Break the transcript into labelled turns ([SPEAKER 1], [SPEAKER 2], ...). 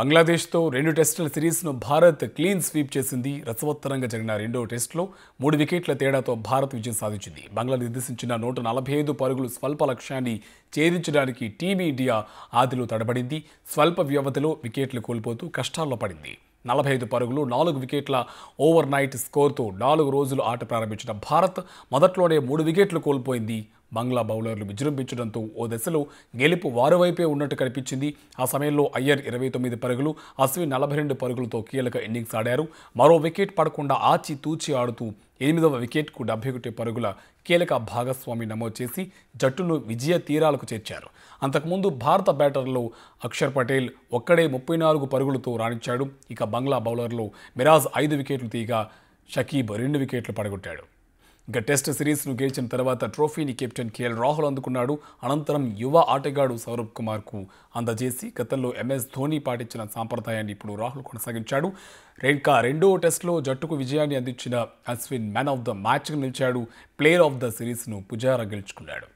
[SPEAKER 1] బంగ్లాదేశ్తో రెండు టెస్టుల సిరీస్ను భారత్ క్లీన్ స్వీప్ చేసింది రసవత్తరంగా జరిగిన రెండో టెస్టులో మూడు వికెట్ల తేడాతో భారత్ విజయం సాధించింది బంగ్లా నిర్దేశించిన నూట నలభై ఐదు పరుగులు స్వల్ప లక్ష్యాన్ని ఛేదించడానికి టీమిండియా ఆదిలో తడబడింది స్వల్ప వ్యవధిలో వికెట్లు కోల్పోతూ కష్టాల్లో పడింది నలభై ఐదు పరుగులు నాలుగు వికెట్ల ఓవర్ నైట్ స్కోర్తో నాలుగు రోజులు ఆట ప్రారంభించిన భారత్ మొదట్లోనే మూడు వికెట్లు కోల్పోయింది బంగ్లా బౌలర్లు విజృంభించడంతో ఓ దశలో గెలుపు వారువైపే ఉన్నట్టు కనిపించింది ఆ సమయంలో అయ్యర్ ఇరవై తొమ్మిది పరుగులు అశ్విన్ నలభై రెండు పరుగులతో కీలక ఇన్నింగ్స్ ఆడారు మరో వికెట్ పడకుండా ఆచి తూచి ఆడుతూ ఎనిమిదవ వికెట్కు డెబ్బై ఒకటి పరుగుల కీలక భాగస్వామి నమోదు చేసి జట్టును విజయ తీరాలకు చేర్చారు అంతకుముందు భారత బ్యాటర్లో అక్షర్ పటేల్ ఒక్కడే ముప్పై నాలుగు పరుగులతో రాణించాడు ఇక బంగ్లా బౌలర్లో మిరాజ్ ఐదు వికెట్లు తీయగా షకీబ్ రెండు వికెట్లు పడగొట్టాడు ఇక టెస్ట్ సిరీస్ను గెలిచిన తర్వాత ట్రోఫీని కెప్టెన్ కేఎల్ రాహుల్ అందుకున్నాడు అనంతరం యువ ఆటగాడు సౌరభ్ కుమార్కు అందజేసి గతంలో ఎంఎస్ ధోని పాటించిన సాంప్రదాయాన్ని ఇప్పుడు రాహుల్ కొనసాగించాడు రేణుకా రెండో టెస్టులో జట్టుకు విజయాన్ని అందించిన Ashwin man of the match నిలిచాడు ప్లేయర్ ఆఫ్ ద సిరీస్ను పుజారా గెలుచుకున్నాడు